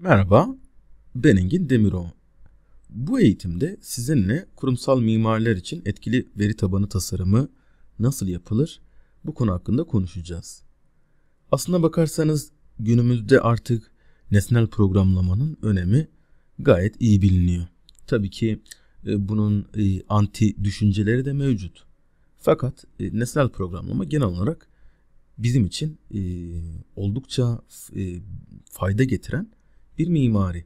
Merhaba, ben Engin Demiroğlu. Bu eğitimde sizinle kurumsal mimarlar için etkili veri tabanı tasarımı nasıl yapılır bu konu hakkında konuşacağız. Aslına bakarsanız günümüzde artık nesnel programlamanın önemi gayet iyi biliniyor. Tabii ki e, bunun e, anti düşünceleri de mevcut. Fakat e, nesnel programlama genel olarak bizim için oldukça fayda getiren bir mimari,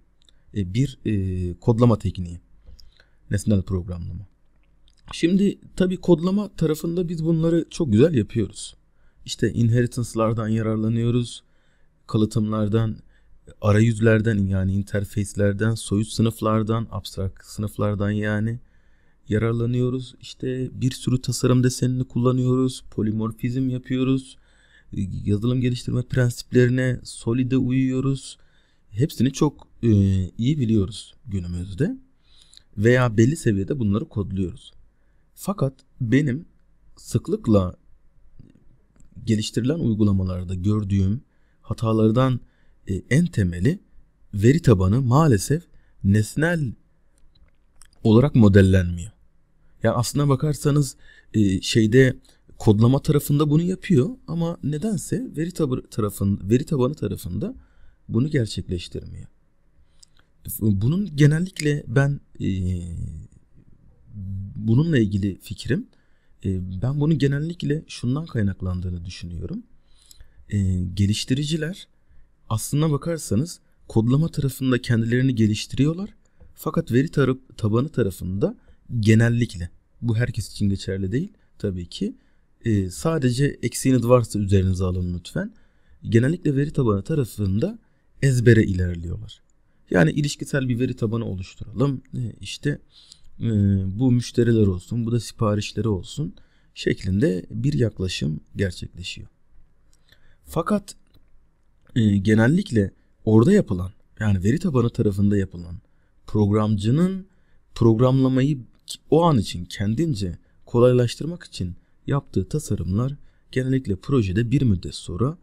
e, bir e, kodlama tekniği. Nesnel programlama. Şimdi tabi kodlama tarafında biz bunları çok güzel yapıyoruz. İşte inheritance'lardan yararlanıyoruz. Kalıtımlardan, arayüzlerden yani interface'lerden, soyut sınıflardan, abstrakt sınıflardan yani yararlanıyoruz. İşte bir sürü tasarım desenini kullanıyoruz. Polimorfizm yapıyoruz. Yazılım geliştirme prensiplerine solide uyuyoruz hepsini çok e, iyi biliyoruz günümüzde veya belli seviyede bunları kodluyoruz. Fakat benim sıklıkla geliştirilen uygulamalarda gördüğüm hatalardan e, en temeli veri tabanı maalesef nesnel olarak modellenmiyor. Ya yani aslına bakarsanız e, şeyde kodlama tarafında bunu yapıyor ama nedense veri tabı tarafın veri tabanı tarafında bunu gerçekleştirmiyor. Bunun genellikle ben e, bununla ilgili fikrim e, ben bunu genellikle şundan kaynaklandığını düşünüyorum. E, geliştiriciler aslına bakarsanız kodlama tarafında kendilerini geliştiriyorlar. Fakat veri tarı, tabanı tarafında genellikle bu herkes için geçerli değil tabii ki. E, sadece eksiğiniz varsa üzerinize alın lütfen. Genellikle veri tabanı tarafında ezbere ilerliyorlar. Yani ilişkisel bir veri tabanı oluşturalım. E, işte e, bu müşteriler olsun, bu da siparişleri olsun şeklinde bir yaklaşım gerçekleşiyor. Fakat e, genellikle orada yapılan yani veri tabanı tarafında yapılan programcının programlamayı o an için kendince kolaylaştırmak için yaptığı tasarımlar genellikle projede bir müddet sonra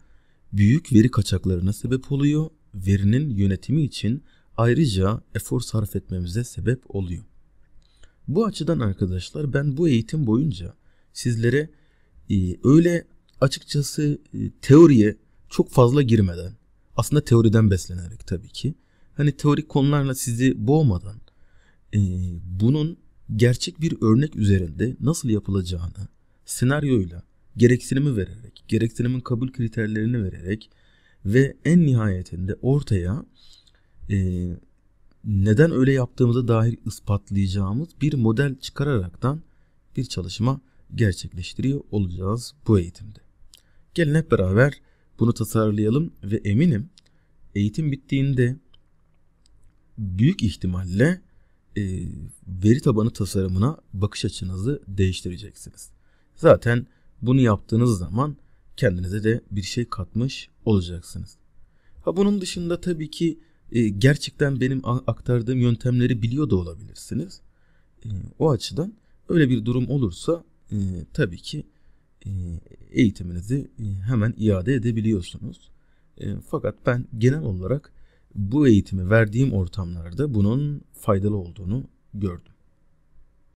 büyük veri kaçaklarına sebep oluyor verinin yönetimi için ayrıca efor sarf etmemize sebep oluyor. Bu açıdan arkadaşlar ben bu eğitim boyunca sizlere e, öyle açıkçası e, teoriye çok fazla girmeden aslında teoriden beslenerek tabii ki hani teorik konularla sizi boğmadan e, bunun gerçek bir örnek üzerinde nasıl yapılacağını senaryoyla gereksinimi vererek, gereksinimin kabul kriterlerini vererek ve en nihayetinde ortaya e, neden öyle yaptığımızı dair ispatlayacağımız bir model çıkararaktan bir çalışma gerçekleştiriyor olacağız bu eğitimde. Gelin hep beraber bunu tasarlayalım ve eminim eğitim bittiğinde büyük ihtimalle e, veri tabanı tasarımına bakış açınızı değiştireceksiniz. Zaten bunu yaptığınız zaman kendinize de bir şey katmış olacaksınız. Ha bunun dışında tabii ki e, gerçekten benim aktardığım yöntemleri biliyor da olabilirsiniz. E, o açıdan öyle bir durum olursa e, tabii ki e, eğitiminizi e, hemen iade edebiliyorsunuz. E, fakat ben genel olarak bu eğitimi verdiğim ortamlarda bunun faydalı olduğunu gördüm.